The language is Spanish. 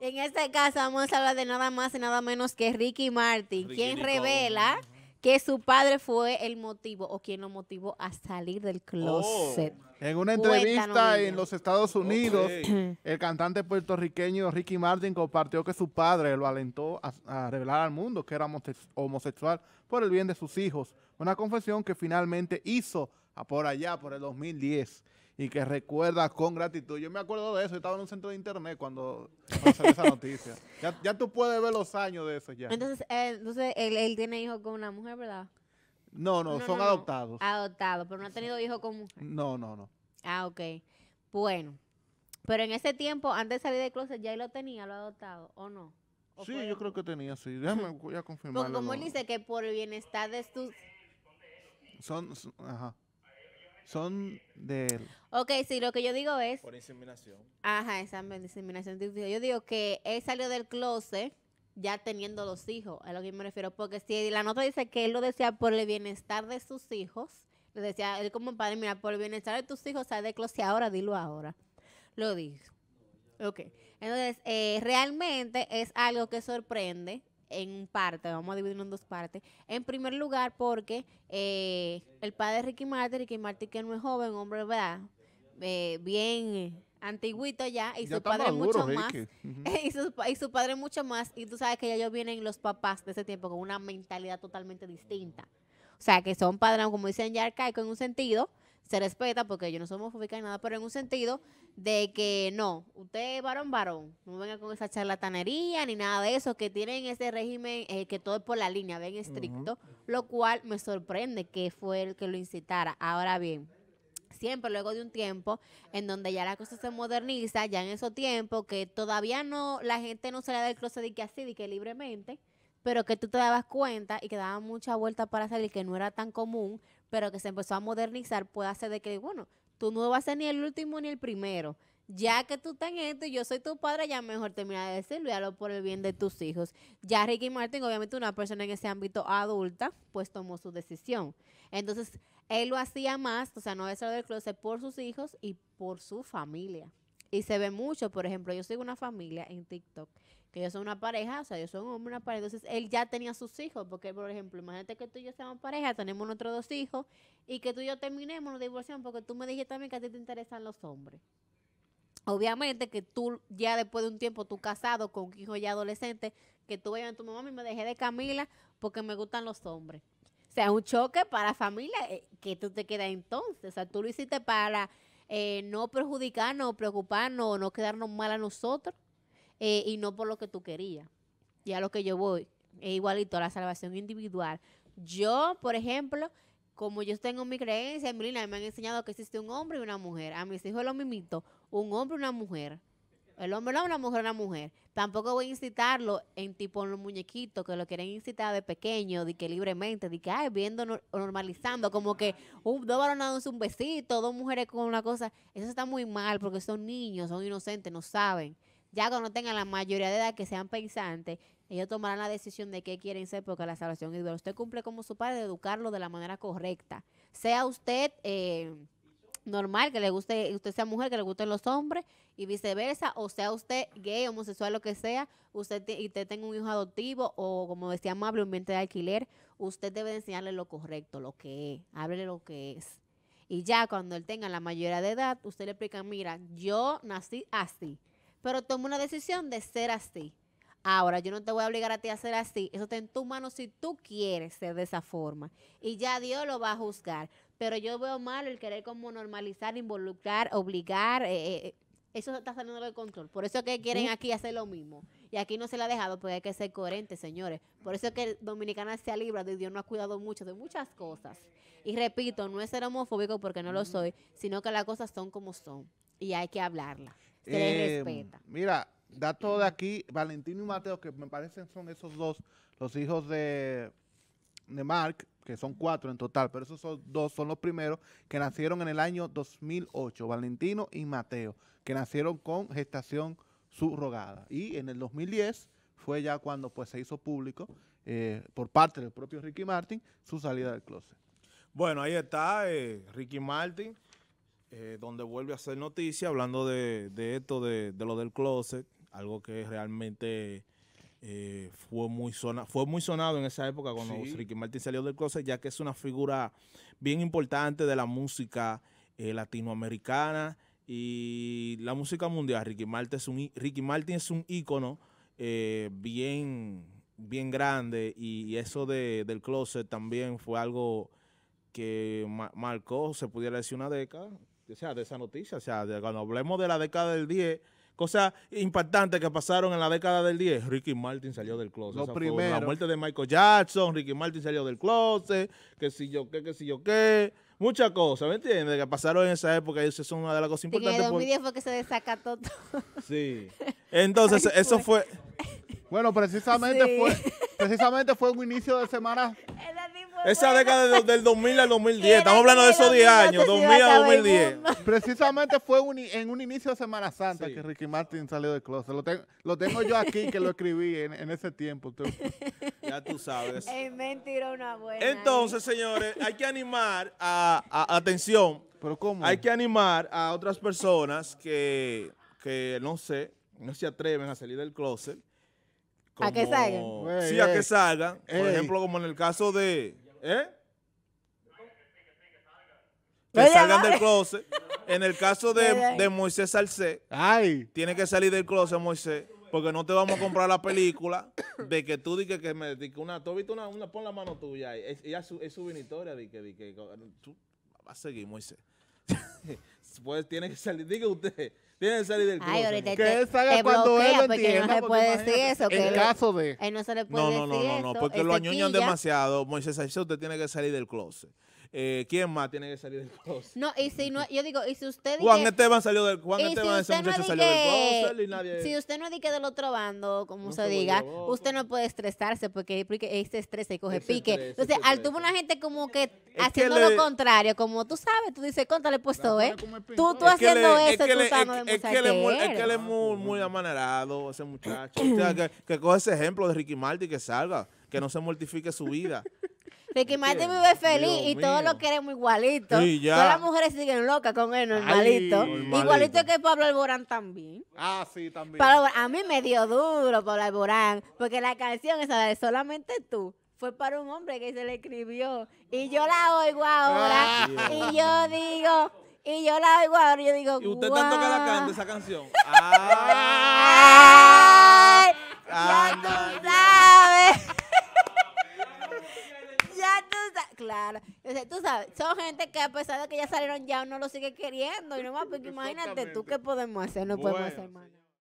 En este caso vamos a hablar de nada más y nada menos que Ricky Martin, quien revela que su padre fue el motivo o quien lo motivó a salir del closet. Oh. En una entrevista en los Estados Unidos, el cantante puertorriqueño Ricky Martin compartió que su padre lo alentó a, revelar al mundo que era homosexual por el bien de sus hijos, una confesión que finalmente hizo por allá, por el 2010 y que recuerdas con gratitud. Yo me acuerdo de eso, yo estaba en un centro de internet cuando pasó esa noticia. Ya, tú puedes ver los años de eso ya. Entonces, entonces él, tiene hijos con una mujer, ¿verdad? No, no, son adoptados. Adoptados, pero no ha tenido hijos con mujer. No, no, no. Ah, ok. Bueno, pero en ese tiempo, antes de salir de closet, ya él lo tenía, lo ha adoptado, ¿o no? sí, yo creo que tenía, sí. Déjame, voy a confirmar. como dice que por el bienestar de estos son, ajá son de... Ok, sí, lo que yo digo es... Por inseminación. Ajá, examen inseminación Yo digo que él salió del closet ya teniendo dos hijos, a lo que me refiero, porque si la nota dice que él lo decía por el bienestar de sus hijos, le decía él como padre, mira, por el bienestar de tus hijos, sale del closet ahora, dilo ahora. Lo dijo. Ok. Entonces, eh, realmente es algo que sorprende en parte, vamos a dividirlo en dos partes. En primer lugar, porque eh, el padre de Ricky Martin, Ricky Martin que no es joven, hombre, ¿verdad? Eh, bien antiguito ya, y su padre mucho más. y, su, su, padre mucho más. Y tú sabes que ya ellos vienen los papás de ese tiempo con una mentalidad totalmente distinta. O sea, que son padrón como dicen ya arcaico en un sentido, se respeta porque yo no somos homofóbica ni nada, pero en un sentido de que no, usted varón, varón, no venga con esa charlatanería ni nada de eso, que tienen ese régimen eh, que todo es por la línea, bien estricto, lo cual me sorprende que fue el que lo incitara. Ahora bien, siempre luego de un tiempo en donde ya la cosa se moderniza, ya en esos tiempos que todavía no, la gente no se da el closet de que así, de que libremente, pero que tú te dabas cuenta y que daba mucha vuelta para salir, que no era tan común, pero que se empezó a modernizar, puede hacer de que, bueno, tú no vas a ser ni el último ni el primero. Ya que tú estás en esto y yo soy tu padre, ya mejor termina de decirlo y hazlo por el bien de tus hijos. Ya Ricky Martin, obviamente una persona en ese ámbito adulta, pues tomó su decisión. Entonces, él lo hacía más, o sea, no es solo del clóset, por sus hijos y por su familia. Y se ve mucho, por ejemplo, yo sigo una familia en TikTok, que yo soy una pareja, o sea, yo soy un hombre, una pareja. Entonces, él ya tenía sus hijos, porque, por ejemplo, imagínate que tú y yo seamos pareja, tenemos nuestros dos hijos, y que tú y yo terminemos, nos divorciamos, porque tú me dijiste también que a ti te interesan los hombres. Obviamente que tú, ya después de un tiempo, tú casado con un hijo ya adolescente, que tú vayas a tu mamá y me dejé de Camila porque me gustan los hombres. O sea, un choque para la familia eh, que tú te quedas entonces. O sea, tú lo hiciste para eh, no perjudicarnos, preocuparnos, no quedarnos mal a nosotros eh, y no por lo que tú querías. Y a lo que yo voy, es igualito a la salvación individual. Yo, por ejemplo, como yo tengo mi creencia, Melina, me han enseñado que existe un hombre y una mujer. A mis hijos lo mimito, un hombre y una mujer. El hombre, no es una mujer, una mujer. Tampoco voy a incitarlo en tipo los muñequitos que lo quieren incitar de pequeño, de que libremente, de que, ay, viendo, normalizando, como que un, dos varones un besito, dos mujeres con una cosa. Eso está muy mal porque son niños, son inocentes, no saben. Ya cuando tengan la mayoría de edad, que sean pensantes, ellos tomarán la decisión de qué quieren ser porque la salvación es Usted cumple como su padre de educarlo de la manera correcta. Sea usted... Eh, normal, que le guste, usted sea mujer, que le gusten los hombres y viceversa, o sea usted gay, homosexual, lo que sea, usted y usted tenga un hijo adoptivo o como decía amable, un ambiente de alquiler, usted debe enseñarle lo correcto, lo que es, háblele lo que es. Y ya cuando él tenga la mayoría de edad, usted le explica, mira, yo nací así, pero tomo una decisión de ser así. Ahora, yo no te voy a obligar a ti a ser así. Eso está en tu mano si tú quieres ser de esa forma. Y ya Dios lo va a juzgar pero yo veo mal el querer como normalizar, involucrar, obligar. Eh, eh, eh, eso está saliendo del control. Por eso que quieren aquí hacer lo mismo. Y aquí no se le ha dejado porque hay que ser coherente, señores. Por eso es que Dominicana se ha librado de Dios, no ha cuidado mucho de muchas cosas. Y repito, no es ser homofóbico porque no lo soy, sino que las cosas son como son. Y hay que hablarla. Se respeta. Mira, dato de aquí, Valentino y Mateo, que me parecen son esos dos, los hijos de de Mark, que son cuatro en total, pero esos dos son los primeros que nacieron en el año 2008, Valentino y Mateo, que nacieron con gestación subrogada. Y en el 2010 fue ya cuando pues, se hizo público eh, por parte del propio Ricky Martin su salida del closet. Bueno, ahí está eh, Ricky Martin, eh, donde vuelve a hacer noticia hablando de, esto, de, de, lo del closet, algo que realmente eh, fue, muy sonado, fue muy sonado en esa época cuando Ricky Martin salió del closet, ya que es una figura bien importante de la música eh, latinoamericana y la música mundial. Ricky Martin es un, Ricky ícono eh, bien, bien grande y eso de, del closet también fue algo que marcó, se pudiera decir, una década, o sea, de esa noticia, o sea, cuando hablemos de la década del 10 cosas impactantes que pasaron en la década del 10. Ricky Martin salió del closet. la muerte de Michael Jackson, Ricky Martin salió del closet, que si yo qué, que si yo qué. Muchas cosas, ¿me entiendes? Que pasaron en esa época y eso es una de las cosas importantes. Sí, en el 2010 fue que se desacató todo. Sí. Entonces, eso fue... Bueno, precisamente, precisamente fue un inicio de semana esa década del, 2000 al 2010. Estamos hablando de esos 10 años, 2000 a 2010. Precisamente fue un, en un inicio de Semana Santa que Ricky Martin salió del closet. Lo, tengo yo aquí que lo escribí en, ese tiempo. Ya tú sabes. Es mentira una buena. ¿eh? Entonces, señores, hay que animar a, atención. ¿Pero cómo? Hay que animar a otras personas que, no sé, no se atreven a salir del closet. a que salgan. Sí, a que salgan. Por ejemplo, como en el caso de, ¿Eh? Que salgan del closet. En el caso de, Moisés Salcé, Ay. tiene que salir del closet, Moisés, porque no te vamos a comprar la película de que tú di que, que me di una, tú viste una, pon la mano tuya, es, su, vinitoria, di tú vas a seguir, Moisés. pues tiene que salir, diga usted, tiene que salir del closet. que él salga cuando él lo porque no se pues, puede decir eso. en caso de... Él no se le puede no, no, no, no, no, porque lo añoñan demasiado. Moisés se usted tiene que salir del closet. Eh, ¿Quién más tiene que salir del closet? No, y si no, yo digo, y si usted... Juan Esteban salió del... Juan Esteban, ese muchacho salió del y nadie... Si usted no dice del otro bando, como se diga, usted no puede estresarse porque, porque estrés se estresa y coge pique. Entonces, al tuvo una gente como que haciendo lo contrario, como tú sabes, tú dices, contale puesto, ¿eh? Tú, tú haciendo eso, es tú sabes es, que él es, que es muy, muy amanerado, ese muchacho. o sea, que, coge ese ejemplo de Ricky Martin que salga, que no se mortifique su vida que me vive feliz y todos lo queremos igualito. Todas las mujeres siguen locas con él, normalito. Igualito que Pablo Alborán también. Ah, sí, también. a mí me dio duro Pablo Alborán, porque la canción esa de Solamente tú fue para un hombre que se le escribió. Y yo la oigo ahora ah, y yo digo, y yo la oigo ahora y yo digo, ¿Y usted tanto que la canta esa canción? ¡Ah! ya uno lo sigue queriendo y no más, porque imagínate tú qué podemos hacer, no podemos hacer más.